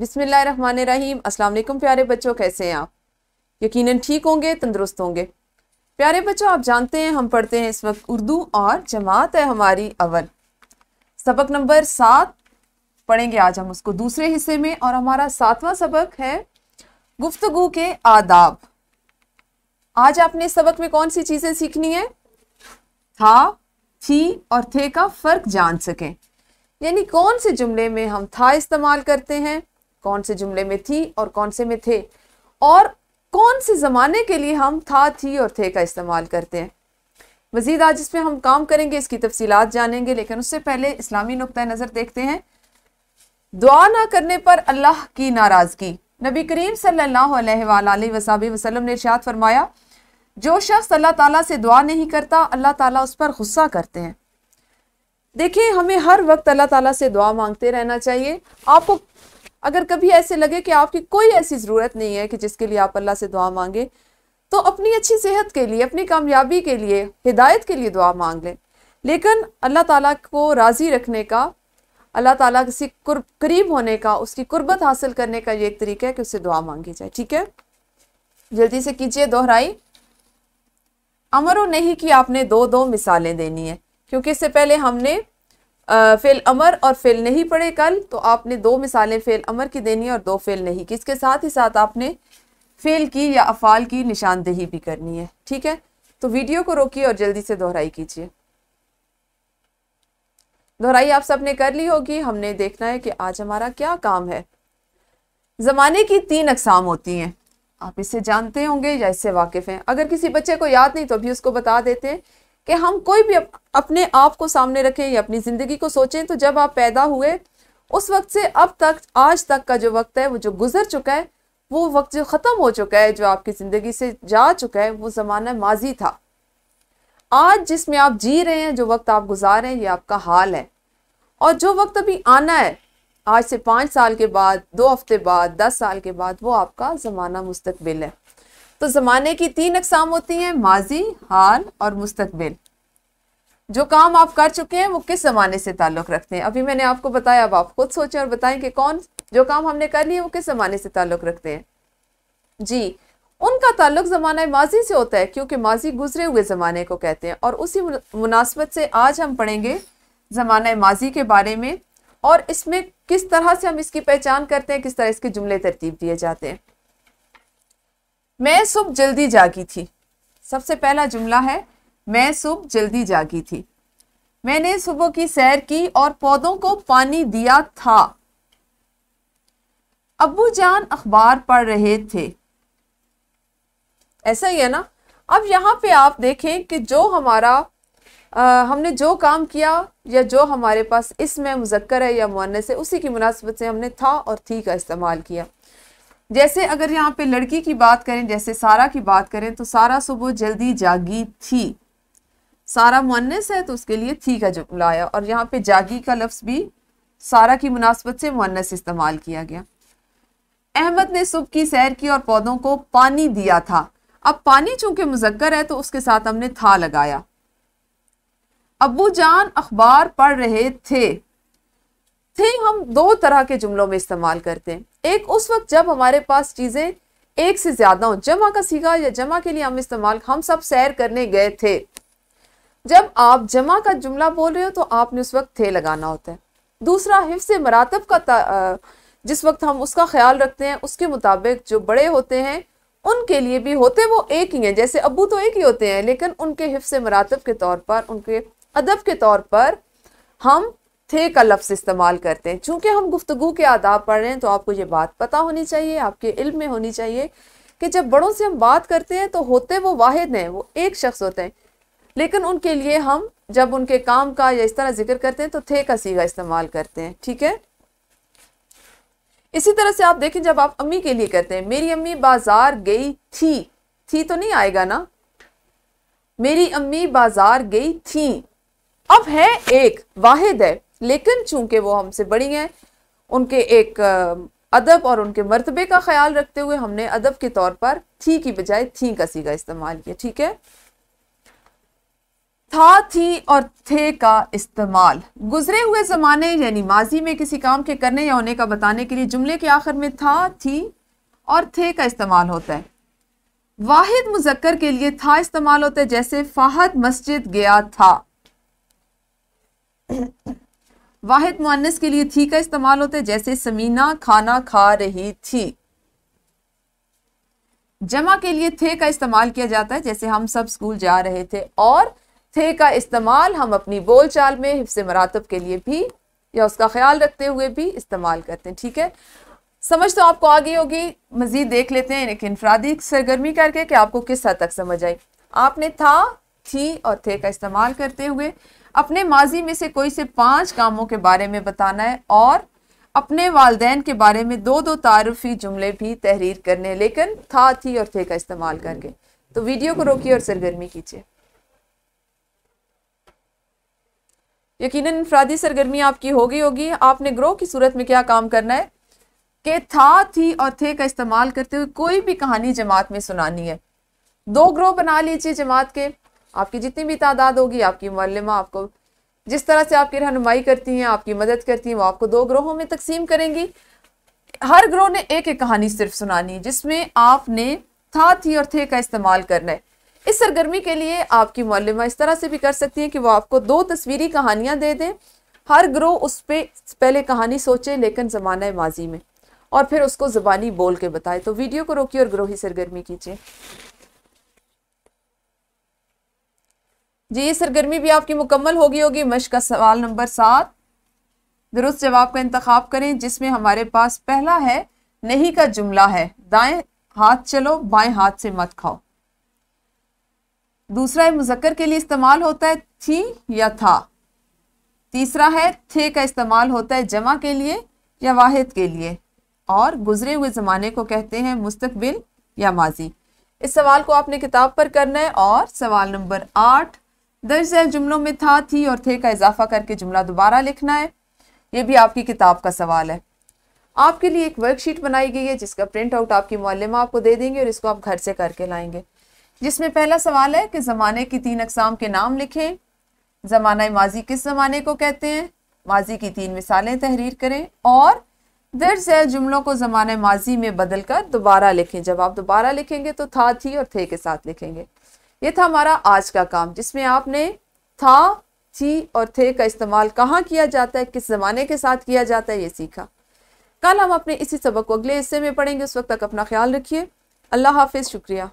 रहीम अल्लाम प्यारे बच्चों कैसे हैं आप यकीनन ठीक होंगे तंदुरुस्त होंगे प्यारे बच्चों आप जानते हैं हम पढ़ते हैं इस वक्त उर्दू और जमात है हमारी अवल सबक नंबर सात पढ़ेंगे आज हम उसको दूसरे हिस्से में और हमारा सातवां सबक है गुफ्तगु के आदाब आज आपने सबक में कौन सी चीज़ें सीखनी है था थी और थे का फ़र्क जान सकें यानी कौन से जुमले में हम था इस्तेमाल करते हैं कौन से जुमले में थी और कौन से में थे और कौन से ज़माने के लिए हम था थी और थे का इस्तेमाल करते हैं मज़ीद आज पर हम काम करेंगे इसकी तफसीत जानेंगे लेकिन उससे पहले इस्लामी नुक़ नज़र देखते हैं दुआ ना करने पर अल्लाह की नाराज़गी नबी करीम सल्लल्लाहु वसलम वसल्लम ने शाद फरमाया जो शख्स अल्लाह ताला से दुआ नहीं करता अल्लाह ताला उस पर गुस्सा करते हैं देखिए हमें हर वक्त अल्लाह ताला से दुआ मांगते रहना चाहिए आपको अगर कभी ऐसे लगे कि आपकी कोई ऐसी ज़रूरत नहीं है कि जिसके लिए आप अल्लाह से दुआ मांगें तो अपनी अच्छी सेहत के लिए अपनी कामयाबी के लिए हिदायत के लिए दुआ मांग लें लेकिन अल्लाह ताला को राज़ी रखने का अल्लाह ताला किसी करीब होने का उसकी कुर्बत हासिल करने का ये एक तरीका है कि उससे दुआ मांगी जाए ठीक है जल्दी से कीजिए दोहराई अमर और नहीं की आपने दो दो मिसालें देनी है क्योंकि इससे पहले हमने फ़ेल अमर और फ़ेल नहीं पढ़े कल तो आपने दो मिसालें फ़ेल अमर की देनी है और दो फ़ेल नहीं की इसके साथ ही साथ आपने फ़ेल की या अफ़ाल की निशानदेही भी करनी है ठीक है तो वीडियो को रोकिए और जल्दी से दोहराई कीजिए दोहराई आप सबने कर ली होगी हमने देखना है कि आज हमारा क्या काम है ज़माने की तीन अकसाम होती हैं आप इसे जानते होंगे या इससे वाकिफ़ हैं अगर किसी बच्चे को याद नहीं तो अभी उसको बता देते हैं कि हम कोई भी अपने आप को सामने रखें या अपनी ज़िंदगी को सोचें तो जब आप पैदा हुए उस वक्त से अब तक आज तक का जो वक्त है वो जो गुजर चुका है वो वक्त जो ख़त्म हो चुका है जो आपकी ज़िंदगी से जा चुका है वो ज़माना माजी था आज जिसमें आप जी रहे हैं जो वक्त आप गुजार रहे हैं ये आपका हाल है और जो वक्त अभी आना है आज से पाँच साल के बाद दो हफ्ते बाद दस साल के बाद वो आपका ज़माना मुस्तबिल है तो ज़माने की तीन अकसाम होती हैं माजी हाल और मुस्तबिल जो काम आप कर चुके हैं वो किस ज़माने से ताल्लुक़ रखते हैं अभी मैंने आपको बताया अब आप खुद सोचें और बताएं कि कौन जो काम हमने कर लिए वो किस ज़माने से ताल्लुक़ रखते हैं जी उनका ताल्लुक ज़माना माजी से होता है क्योंकि माजी गुजरे हुए ज़माने को कहते हैं और उसी मुनासबत से आज हम पढ़ेंगे ज़माना माजी के बारे में और इसमें किस तरह से हम इसकी पहचान करते हैं किस तरह इसके जुमले तरतीब दिए जाते हैं मैं सुबह जल्दी जागी थी सबसे पहला जुमला है मैं सुबह जल्दी जागी थी मैंने सुबह की सैर की और पौधों को पानी दिया था अबू जान अखबार पढ़ रहे थे ऐसा ही है ना अब यहाँ पे आप देखें कि जो हमारा आ, हमने जो काम किया या जो हमारे पास इसमें मुजक्कर है या मुनस है उसी की मुनासिबत से हमने था और थी का इस्तेमाल किया जैसे अगर यहाँ पे लड़की की बात करें जैसे सारा की बात करें तो सारा सुबह जल्दी जागी थी सारा मुनस है तो उसके लिए थी का जुमला आया और यहाँ पे जागी का लफ्स भी सारा की मुनासबत से मुन्नस इस्तेमाल किया गया अहमद ने सुबह की सैर की और पौधों को पानी दिया था अब पानी चूंकि मुजक्कर है तो उसके साथ हमने था लगाया अबू जान अखबार पढ़ रहे थे તેય હમ દો તરહ કે જુમલો મે ઇસ્તેમાલ કરતે હૈ એક ઉસ વક્ત જબ હમારે પાસ ચીજે એક સે જ્યાદા હો જમા કા સીગા યા જમા કે લિયે હમ ઇસ્તેમાલ હમ سب સેર કરને ગયે થે જબ આપ જમા કા જુમલા બોલ રહે હો તો આપને ઉસ વક્ત થે લગાના હોતા હૈ દૂસરા હિસ સે મરાતબ કા જિસ વક્ત હમ ઉસકા ખ્યાલ રખતે હૈ ઉસકે મુતાબિક જો બડે હોતે હૈ ઉનકે લિયે ભી હોતે વો એક હી હૈ જૈસે અબુ તો એક હી હોતે હૈ લેકિન ઉનકે હિસ સે મરાતબ કે તોર પર ઉનકે અદબ કે તોર પર હમ थे का लफ्स इस्तेमाल करते हैं चूँकि हम गुफ्तु के आदाब पढ़ रहे हैं तो आपको ये बात पता होनी चाहिए आपके इल्म में होनी चाहिए कि जब बड़ों से हम बात करते हैं तो होते वो वाहिद हैं वो एक शख्स होते हैं लेकिन उनके लिए हम जब उनके काम का या इस तरह जिक्र करते हैं तो थे का सीगा इस्तेमाल करते हैं ठीक है इसी तरह से आप देखें जब आप अम्मी के लिए करते हैं मेरी अम्मी बाजार गई थी थी तो नहीं आएगा ना मेरी अम्मी बाजार गई थी अब है एक वाहिद है लेकिन चूंकि वो हमसे बड़ी हैं उनके एक अदब और उनके मरतबे का ख्याल रखते हुए हमने अदब के तौर पर थी की बजाय थी कसी का इस्तेमाल किया ठीक है था थी और थे का इस्तेमाल गुजरे हुए ज़माने यानी माजी में किसी काम के करने या होने का बताने के लिए जुमले के आखिर में था थी और थे का इस्तेमाल होता है वाहिद मुजक्कर के लिए था इस्तेमाल होता है जैसे फाहद मस्जिद गया था वाहिद मुअन्नस के लिए थी का इस्तेमाल होता है जैसे समीना खाना खा रही थी जमा के लिए थे का इस्तेमाल किया जाता है जैसे हम सब स्कूल जा रहे थे और थे का इस्तेमाल हम अपनी बोलचाल में हिफ्स मरातब के लिए भी या उसका ख्याल रखते हुए भी इस्तेमाल करते हैं ठीक है समझ तो आपको आगे होगी मज़ीद देख लेते हैं लेकिन इनफरादी सरगर्मी करके कि आपको किस हद तक समझ आई आपने था थी और थे का इस्तेमाल करते हुए अपने माजी में से कोई से पांच कामों के बारे में बताना है और अपने वालदेन के बारे में दो दो तारफी जुमले भी तहरीर करने लेकिन था थी और थे का इस्तेमाल करके तो वीडियो को रोकिए और सरगर्मी कीजिए यकीन इनफरादी सरगर्मी आपकी होगी होगी आपने ग्रोह की सूरत में क्या काम करना है कि था थी और थे का इस्तेमाल करते हुए कोई भी कहानी जमात में सुनानी है दो ग्रोह बना लीजिए जमात के आपकी जितनी भी तादाद होगी आपकी मल्लमा आपको जिस तरह से आपकी रहनुमाई करती हैं आपकी मदद करती हैं वो आपको दो ग्रोहों में तकसीम करेंगी हर ग्रोह ने एक एक कहानी सिर्फ सुनानी है जिसमें आपने था थी और थे का इस्तेमाल करना है इस सरगर्मी के लिए आपकी मौलमा इस तरह से भी कर सकती हैं कि वो आपको दो तस्वीरी कहानियाँ दे दें हर ग्रोह उस पर पहले कहानी सोचे लेकिन ज़माना माजी में और फिर उसको ज़बानी बोल के बताए तो वीडियो को रोकिए और ग्रोही सरगर्मी कीजिए जी ये सरगर्मी भी आपकी मुकम्मल होगी होगी मश का सवाल नंबर सात दुरुस्त जवाब का इंतखब करें जिसमें हमारे पास पहला है नहीं का जुमला है दाएं हाथ चलो बाएं हाथ से मत खाओ दूसरा है मुजक्कर के लिए इस्तेमाल होता है थी या था तीसरा है थे का इस्तेमाल होता है जमा के लिए या वाहिद के लिए और गुजरे हुए ज़माने को कहते हैं मुस्तकबिल या माजी इस सवाल को आपने किताब पर करना है और सवाल नंबर आठ जैल जुमलों में था थी और थे का इजाफा करके जुमला दोबारा लिखना है ये भी आपकी किताब का सवाल है आपके लिए एक वर्कशीट बनाई गई है जिसका प्रिंट आउट आपकी मौलमा आपको दे देंगे और इसको आप घर से करके लाएंगे जिसमें पहला सवाल है कि ज़माने की तीन अकसाम के नाम लिखें ज़माना माजी किस ज़माने को कहते हैं माजी की तीन मिसालें तहरीर करें और दर्ज है जुमलों को ज़माना माजी में बदल कर दोबारा लिखें जब आप दोबारा लिखेंगे तो था थी और थे के साथ लिखेंगे ये था हमारा आज का काम जिसमें आपने था थी और थे का इस्तेमाल कहाँ किया जाता है किस ज़माने के साथ किया जाता है ये सीखा कल हम अपने इसी सबक को अगले हिस्से में पढ़ेंगे उस वक्त तक अपना ख्याल रखिए अल्लाह हाफिज़ शुक्रिया